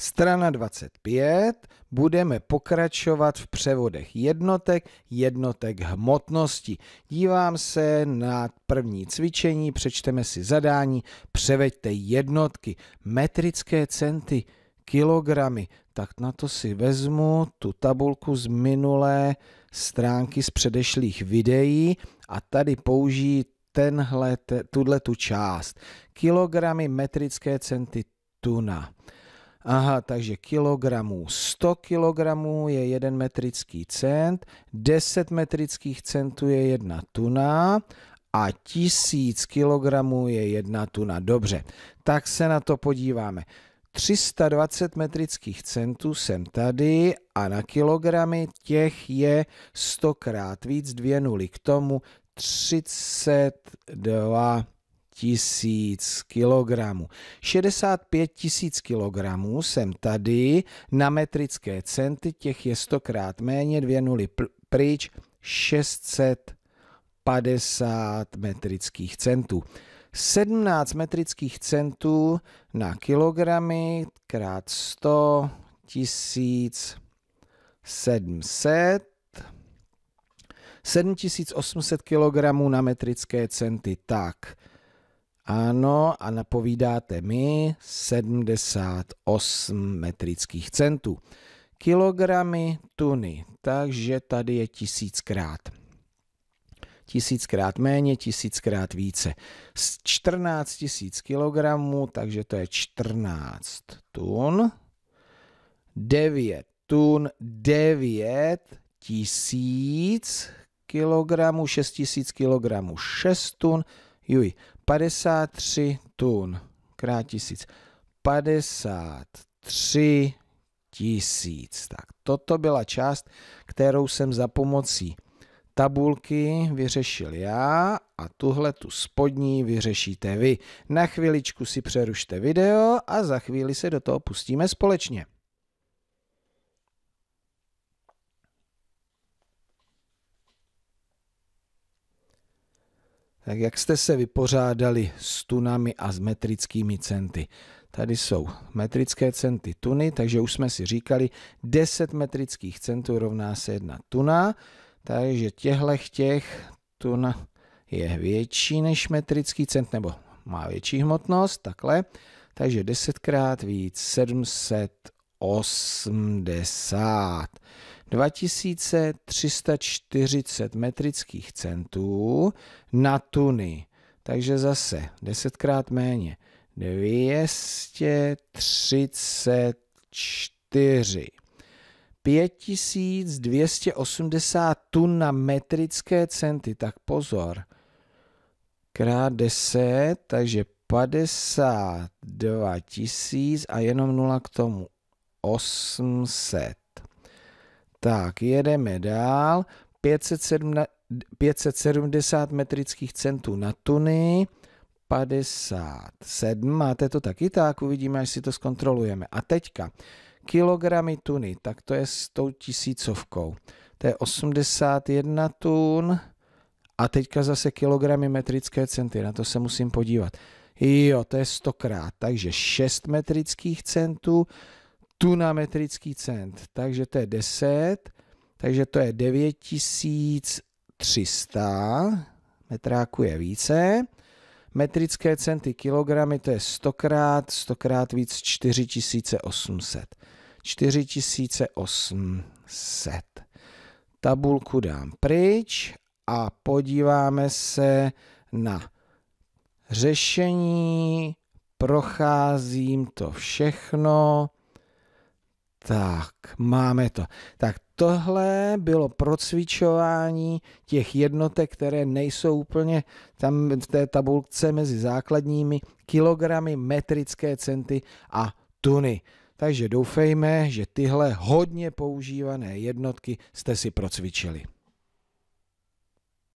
Strana 25, budeme pokračovat v převodech jednotek, jednotek hmotnosti. Dívám se na první cvičení, přečteme si zadání, převeďte jednotky, metrické centy, kilogramy. Tak na to si vezmu tu tabulku z minulé stránky z předešlých videí a tady použijí tenhle, tuhle tu část. Kilogramy, metrické centy, tuna. Aha, takže kilogramů. 100 kilogramů je 1 metrický cent, 10 metrických centů je 1 tuna a 1000 kilogramů je 1 tuna. Dobře, tak se na to podíváme. 320 metrických centů jsem tady a na kilogramy těch je 100 krát víc, dvě nuly k tomu 32 tisíc kilogramů. 65 tisíc kilogramů jsem tady na metrické centy, těch je stokrát méně, dvě nuly pryč, 650 metrických centů. 17 metrických centů na kilogramy krát 100 tisíc 700 7800 kg na metrické centy. Tak, ano, a napovídáte mi 78 metrických centů. Kilogramy, tuny, takže tady je tisíckrát. Tisíckrát méně, tisíckrát více. Z 14 tisíc kilogramů, takže to je 14 tun. 9 tun, 9 tisíc kilogramů, 6 tisíc kilogramů, 6 tun. Juj, 53 tun krát tisíc. 53 tisíc. Tak toto byla část, kterou jsem za pomocí tabulky vyřešil já a tuhle tu spodní vyřešíte vy. Na chviličku si přerušte video a za chvíli se do toho pustíme společně. Tak jak jste se vypořádali s tunami a s metrickými centy? Tady jsou metrické centy tuny, takže už jsme si říkali, 10 metrických centů rovná se jedna tuna, takže těchto těch tuna je větší než metrický cent, nebo má větší hmotnost, takhle. Takže 10 krát víc, 780. 2340 metrických centů na tuny. Takže zase desetkrát méně. 234. 5280 tun na metrické centy. Tak pozor. Krát 10, takže 52 tisíc a jenom 0 k tomu. 800. Tak, jedeme dál. 570, metrických centů na tuny. 57, máte to taky tak, uvidíme, až si to zkontrolujeme. A teďka, kilogramy tuny, tak to je s tou tisícovkou. To je 81 tun a teďka zase kilogramy metrické centy, na to se musím podívat. Jo, to je stokrát, takže 6 metrických centů, tu na metrický cent. Takže to je 10, takže to je 9300, metráku je více. Metrické centy kilogramy, to je 100 krát, 100 krát víc 4800. 4800. Tabulku dám pryč a podíváme se na řešení. Procházím to všechno tak, máme to. Tak tohle bylo procvičování těch jednotek, které nejsou úplně tam v té tabulce mezi základními kilogramy, metrické centy a tuny. Takže doufejme, že tyhle hodně používané jednotky jste si procvičili.